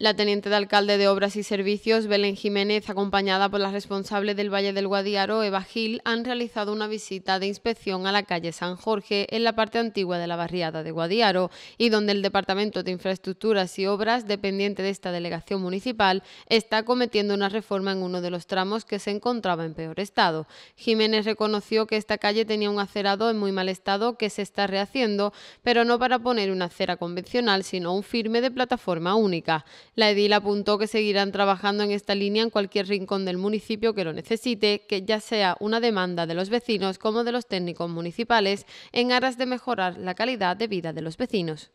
La teniente de alcalde de Obras y Servicios, Belén Jiménez, acompañada por la responsable del Valle del Guadiaro, Eva Gil, han realizado una visita de inspección a la calle San Jorge, en la parte antigua de la barriada de Guadiaro, y donde el Departamento de Infraestructuras y Obras, dependiente de esta delegación municipal, está cometiendo una reforma en uno de los tramos que se encontraba en peor estado. Jiménez reconoció que esta calle tenía un acerado en muy mal estado que se está rehaciendo, pero no para poner una acera convencional, sino un firme de plataforma única. La edil apuntó que seguirán trabajando en esta línea en cualquier rincón del municipio que lo necesite, que ya sea una demanda de los vecinos como de los técnicos municipales, en aras de mejorar la calidad de vida de los vecinos.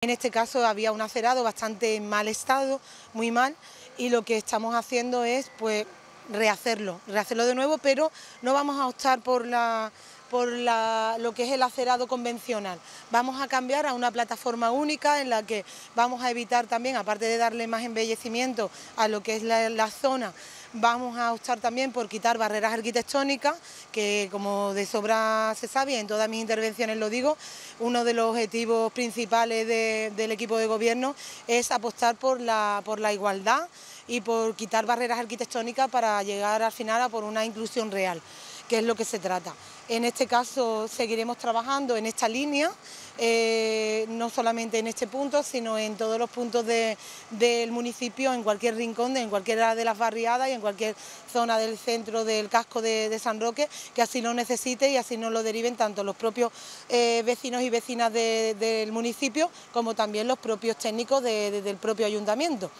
En este caso había un acerado bastante mal estado, muy mal, y lo que estamos haciendo es pues rehacerlo, rehacerlo de nuevo, pero no vamos a optar por la por lo que es el acerado convencional. Vamos a cambiar a una plataforma única en la que vamos a evitar también, aparte de darle más embellecimiento a lo que es la, zona, vamos a optar también por quitar barreras arquitectónicas, que como de sobra se sabe, en todas mis intervenciones lo digo, uno de los objetivos principales del equipo de gobierno es apostar por la, por la igualdad y por quitar barreras arquitectónicas para llegar al final a por una inclusión real que es lo que se trata. En este caso seguiremos trabajando en esta línea, eh, no solamente en este punto, sino en todos los puntos del municipio, en cualquier rincón, en cualquiera de las barriadas y en cualquier zona del centro del casco de, San Roque, que así lo necesite y así nos lo deriven tanto los propios eh, vecinos y vecinas del municipio como también los propios técnicos del propio ayuntamiento.